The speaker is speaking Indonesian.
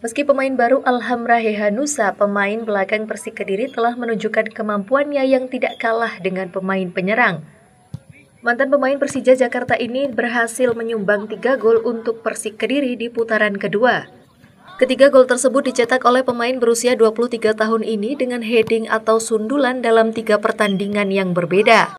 Meski pemain baru Alhamra Hehanusa, pemain belakang Persik Kediri telah menunjukkan kemampuannya yang tidak kalah dengan pemain penyerang. Mantan pemain Persija Jakarta ini berhasil menyumbang tiga gol untuk Persik Kediri di putaran kedua. Ketiga gol tersebut dicetak oleh pemain berusia 23 tahun ini dengan heading atau sundulan dalam tiga pertandingan yang berbeda.